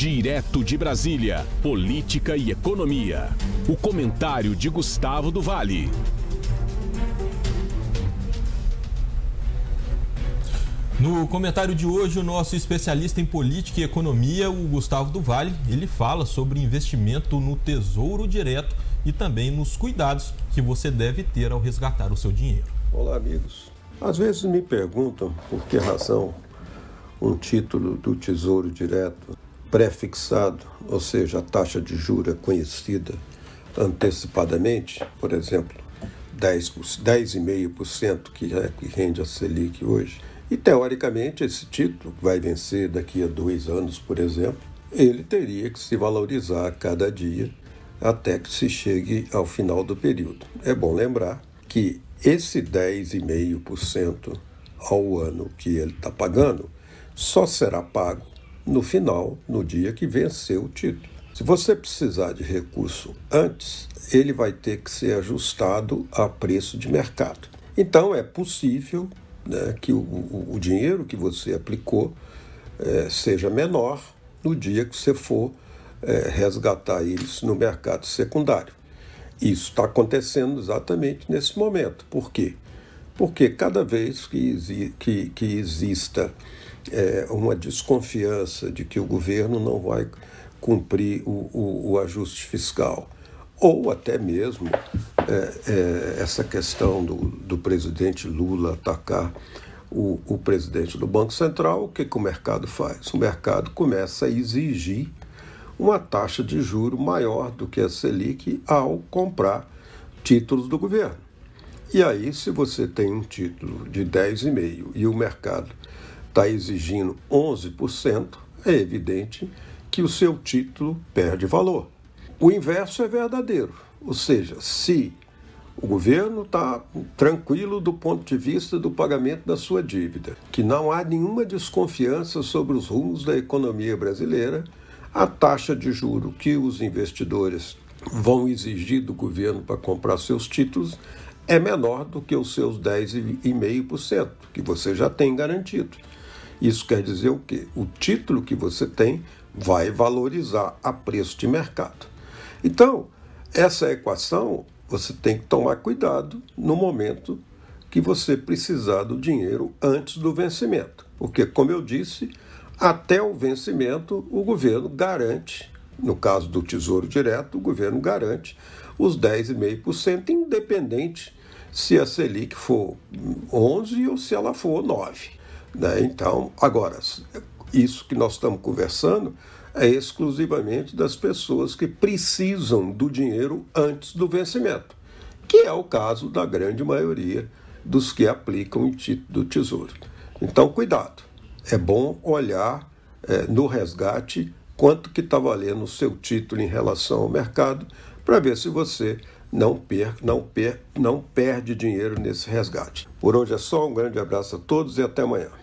Direto de Brasília, Política e Economia. O comentário de Gustavo do Vale. No comentário de hoje, o nosso especialista em política e economia, o Gustavo do Vale, ele fala sobre investimento no Tesouro Direto e também nos cuidados que você deve ter ao resgatar o seu dinheiro. Olá, amigos. Às vezes me perguntam por que razão um título do Tesouro Direto prefixado, ou seja, a taxa de juro é conhecida antecipadamente, por exemplo, 10,5% é, que rende a Selic hoje, e teoricamente esse título vai vencer daqui a dois anos, por exemplo, ele teria que se valorizar a cada dia até que se chegue ao final do período. É bom lembrar que esse 10,5% ao ano que ele está pagando só será pago no final, no dia que venceu o título. Se você precisar de recurso antes, ele vai ter que ser ajustado a preço de mercado. Então, é possível né, que o, o, dinheiro que você aplicou é, seja menor no dia que você for é, resgatar eles no mercado secundário. Isso está acontecendo exatamente nesse momento. Por quê? Porque cada vez que, exi que, que exista é, uma desconfiança de que o governo não vai cumprir o, o, o ajuste fiscal. Ou até mesmo é, é, essa questão do, do presidente Lula atacar o, o, presidente do Banco Central, o que, que o mercado faz? O mercado começa a exigir uma taxa de juro maior do que a Selic ao comprar títulos do governo. E aí, se você tem um título de 10,5 e o mercado está exigindo 11%, é evidente que o seu título perde valor. O inverso é verdadeiro, ou seja, se o governo está tranquilo do ponto de vista do pagamento da sua dívida, que não há nenhuma desconfiança sobre os rumos da economia brasileira, a taxa de juro que os investidores vão exigir do governo para comprar seus títulos é menor do que os seus 10,5% que você já tem garantido. Isso quer dizer o quê? O título que você tem vai valorizar a preço de mercado. Então, essa equação você tem que tomar cuidado no momento que você precisar do dinheiro antes do vencimento. Porque, como eu disse, até o vencimento o governo garante, no caso do Tesouro Direto, o governo garante os 10,5%, independente se a Selic for 11 ou se ela for 9. Né? Então, agora, isso que nós estamos conversando é exclusivamente das pessoas que precisam do dinheiro antes do vencimento, que é o caso da grande maioria dos que aplicam em título do Tesouro. Então, cuidado, é bom olhar é, no resgate quanto que está valendo o seu título em relação ao mercado para ver se você não perca não per, não perde dinheiro nesse resgate. Por hoje é só, um grande abraço a todos e até amanhã.